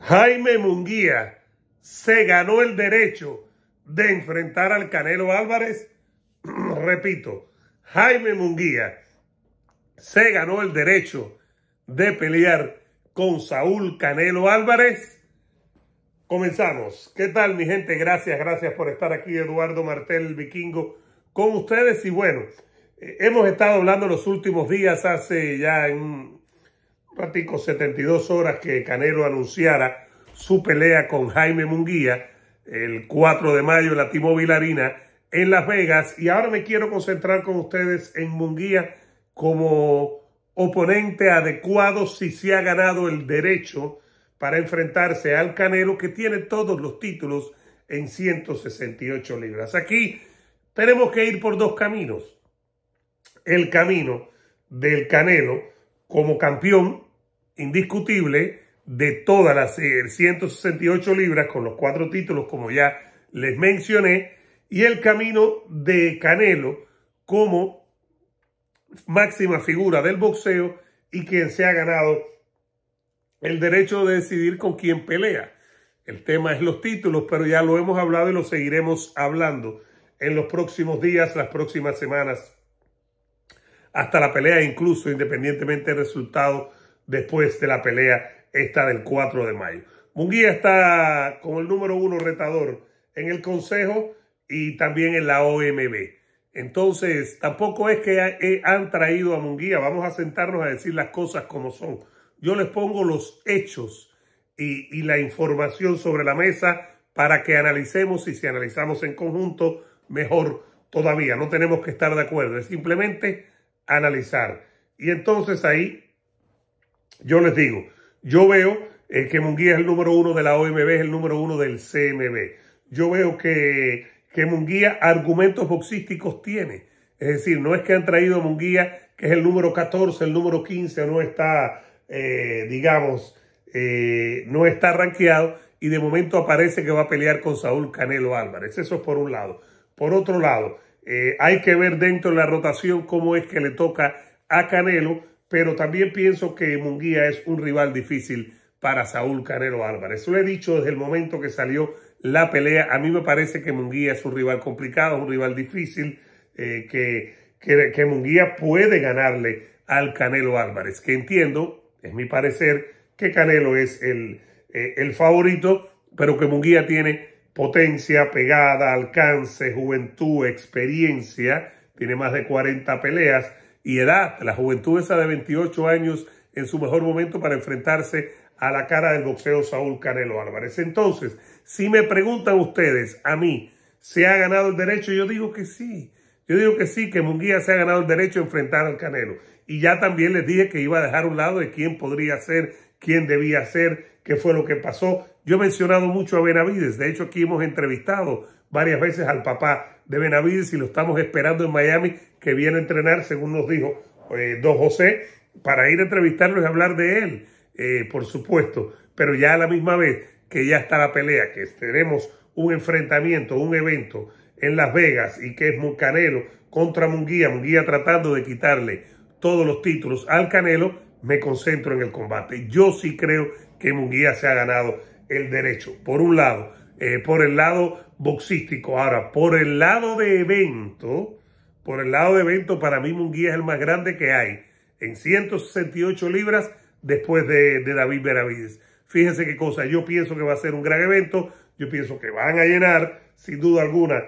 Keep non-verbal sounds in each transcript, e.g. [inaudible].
Jaime Munguía se ganó el derecho de enfrentar al Canelo Álvarez. [clears throat] Repito, Jaime Munguía se ganó el derecho de pelear con Saúl Canelo Álvarez. Comenzamos. ¿Qué tal mi gente? Gracias, gracias por estar aquí. Eduardo Martel, vikingo, con ustedes. Y bueno, eh, hemos estado hablando los últimos días, hace ya en 72 horas que Canelo anunciara su pelea con Jaime Munguía el 4 de mayo en la Timo en Las Vegas. Y ahora me quiero concentrar con ustedes en Munguía como oponente adecuado si se ha ganado el derecho para enfrentarse al Canelo que tiene todos los títulos en 168 libras. Aquí tenemos que ir por dos caminos. El camino del Canelo como campeón indiscutible de todas las 168 eh, libras con los cuatro títulos, como ya les mencioné, y el camino de Canelo como máxima figura del boxeo y quien se ha ganado el derecho de decidir con quién pelea. El tema es los títulos, pero ya lo hemos hablado y lo seguiremos hablando en los próximos días, las próximas semanas, hasta la pelea, incluso independientemente del resultado después de la pelea esta del 4 de mayo. Munguía está con el número uno retador en el Consejo y también en la OMB. Entonces, tampoco es que eh, han traído a Munguía. Vamos a sentarnos a decir las cosas como son. Yo les pongo los hechos y, y la información sobre la mesa para que analicemos y si analizamos en conjunto, mejor todavía. No tenemos que estar de acuerdo, es simplemente analizar. Y entonces ahí yo les digo, yo veo eh, que Munguía es el número uno de la OMB, es el número uno del CMB. Yo veo que, Munguía argumentos boxísticos tiene. Es decir, no es que han traído a Munguía, que es el número 14, el número 15, no está, eh, digamos, eh, no está rankeado y de momento aparece que va a pelear con Saúl Canelo Álvarez. Eso es por un lado. Por otro lado, hay que ver dentro de la rotación cómo es que le toca a Canelo, pero también pienso que Munguía es un rival difícil para Saúl Canelo Álvarez. lo he dicho desde el momento que salió la pelea. A mí me parece que Munguía es un rival complicado, un rival difícil, eh, que, que, Munguía puede ganarle al Canelo Álvarez, que entiendo, es mi parecer, que Canelo es el, eh, el favorito, pero que Munguía tiene potencia, pegada, alcance, juventud, experiencia, tiene más de 40 peleas y edad, la juventud esa de 28 años en su mejor momento para enfrentarse a la cara del boxeo Saúl Canelo Álvarez. Entonces, si me preguntan ustedes a mí, ¿se ha ganado el derecho? Yo digo que sí. Yo digo que sí, que Munguía se ha ganado el derecho a enfrentar al Canelo. Y ya también les dije que iba a dejar un lado de quién podría ser, quién debía ser, qué fue lo que pasó. Yo he mencionado mucho a Benavides, de hecho aquí hemos entrevistado varias veces al papá de Benavides y lo estamos esperando en Miami que viene a entrenar, según nos dijo eh, Don José, para ir a entrevistarlo y hablar de él, eh, por supuesto, pero ya a la misma vez que ya está la pelea, que tenemos un enfrentamiento, un evento en Las Vegas y que es Canelo contra Munguía, Munguía tratando de quitarle todos los títulos al Canelo, me concentro en el combate. Yo sí creo que Munguía se ha ganado el derecho, por un lado, eh, por el lado boxístico. Ahora, por el lado de evento, por el lado de evento, para mí Munguía es el más grande que hay, en 168 libras después de, David Benavides. Fíjense qué cosa, yo pienso que va a ser un gran evento, yo pienso que van a llenar, sin duda alguna,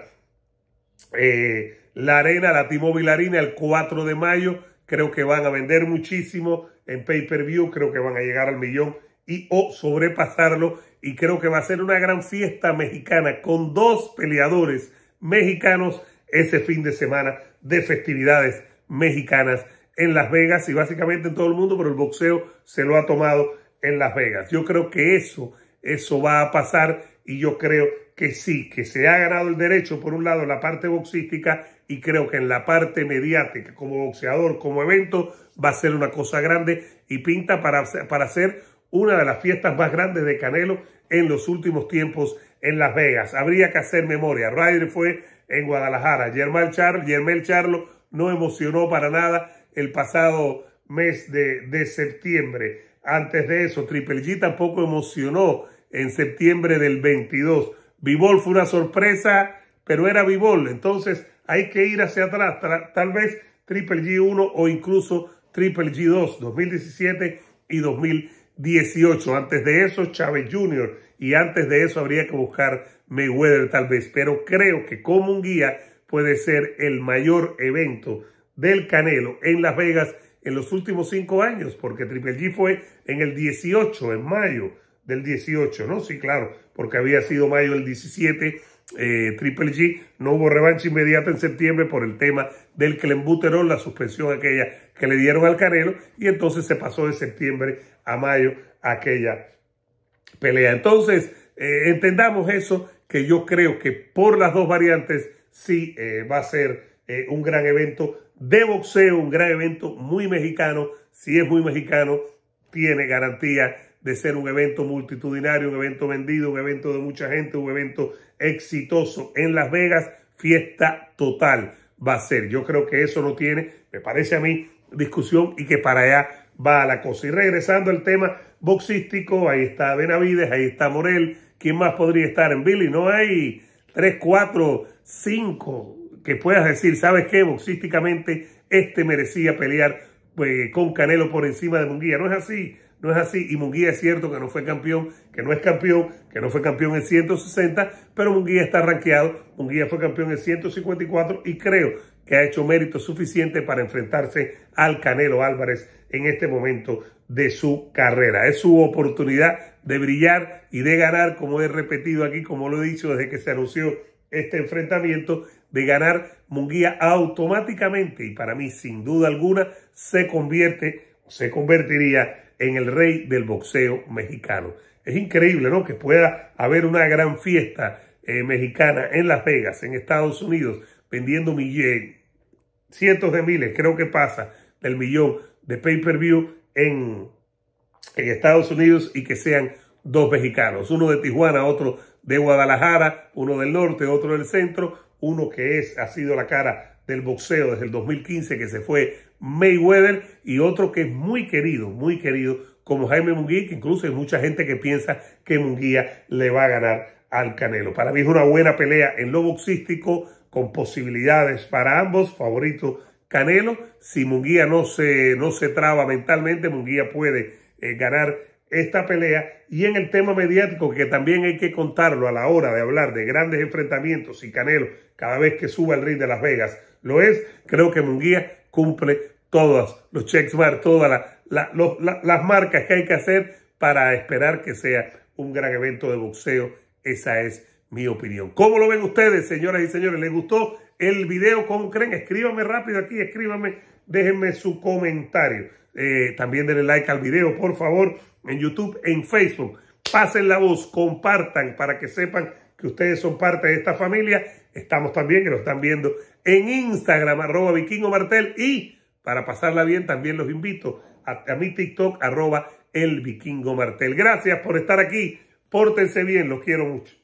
eh, la arena, la t Arena, el 4 de mayo. Creo que van a vender muchísimo en pay-per-view. Creo que van a llegar al millón y o sobrepasarlo y creo que va a ser una gran fiesta mexicana con dos peleadores mexicanos ese fin de semana de festividades mexicanas en Las Vegas y básicamente en todo el mundo, pero el boxeo se lo ha tomado en Las Vegas. Yo creo que eso, eso va a pasar y yo creo que sí, que se ha ganado el derecho, por un lado, en la parte boxística y creo que en la parte mediática, como boxeador, como evento, va a ser una cosa grande y pinta para, para ser una de las fiestas más grandes de Canelo en los últimos tiempos en Las Vegas. Habría que hacer memoria. Ryder fue en Guadalajara. Germán Charlo, Charlo no emocionó para nada el pasado mes de, septiembre. Antes de eso, Triple G tampoco emocionó en septiembre del 22. Vivol fue una sorpresa, pero era Vivol. Entonces hay que ir hacia atrás. Tal vez Triple G1 o incluso Triple G2 2017 y 2018. 18. Antes de eso, Chávez Jr. Y antes de eso habría que buscar Mayweather tal vez. Pero creo que como un guía puede ser el mayor evento del Canelo en Las Vegas en los últimos cinco años, porque Triple G fue en el 18, en mayo del 18, ¿no? Sí, claro, porque había sido mayo del 17 eh, Triple G. No hubo revancha inmediata en septiembre por el tema del clenbuterol, la suspensión aquella que le dieron al Canelo. Y entonces se pasó de septiembre a mayo aquella pelea. Entonces, eh, entendamos eso, que yo creo que por las dos variantes sí eh, va a ser un gran evento de boxeo, un gran evento muy mexicano. Si es muy mexicano, tiene garantía de ser un evento multitudinario, un evento vendido, un evento de mucha gente, un evento exitoso en Las Vegas, fiesta total va a ser. Yo creo que eso no tiene, me parece a mí, discusión y que para allá va la cosa. Y regresando al tema boxístico, ahí está Benavides, ahí está Morel, ¿quién más podría estar en Billy? No hay tres, cuatro, cinco que puedas decir, ¿sabes qué? Boxísticamente este merecía pelear pues, con Canelo por encima de Munguía. No es así no es así. Y Munguía es cierto que no fue campeón, que no es campeón, que no fue campeón en 160, pero Munguía está rankeado. Munguía fue campeón en 154 y creo que ha hecho mérito suficiente para enfrentarse al Canelo Álvarez en este momento de su carrera. Es su oportunidad de brillar y de ganar, como he repetido aquí, como lo he dicho desde que se anunció este enfrentamiento, de ganar Munguía automáticamente y para mí, sin duda alguna, se convierte, se convertiría en el rey del boxeo mexicano. Es increíble, ¿no? Que pueda haber una gran fiesta eh, mexicana en Las Vegas, en Estados Unidos, vendiendo cientos de miles, creo que pasa del millón de pay-per-view en, en Estados Unidos y que sean dos mexicanos, uno de Tijuana, otro de Guadalajara, uno del norte, otro del centro, uno que es, ha sido la cara del boxeo desde el 2015 que se fue Mayweather y otro que es muy querido, muy querido, como Jaime Munguía, que incluso hay mucha gente que piensa que Munguía le va a ganar al Canelo. Para mí es una buena pelea en lo boxístico, con posibilidades para ambos, favorito Canelo. Si Munguía no se, no se traba mentalmente, Munguía puede eh, ganar esta pelea. Y en el tema mediático, que también hay que contarlo a la hora de hablar de grandes enfrentamientos y Canelo, cada vez que suba el ring de Las Vegas, lo es, creo que Munguía cumple todos los checks bar, todas las marcas que hay que hacer para esperar que sea un gran evento de boxeo. Esa es mi opinión. ¿Cómo lo ven ustedes, señoras y señores? ¿Les gustó el video? ¿Cómo creen? Escríbame rápido aquí, escríbame, déjenme su comentario. Eh, también denle like al video, por favor, en YouTube, en Facebook. Pasen la voz, compartan para que sepan que ustedes son parte de esta familia. Estamos también, que lo están viendo en Instagram, arroba vikingo martel y para pasarla bien, también los invito a, mi TikTok, arroba el vikingo martel. Gracias por estar aquí. Pórtense bien, los quiero mucho.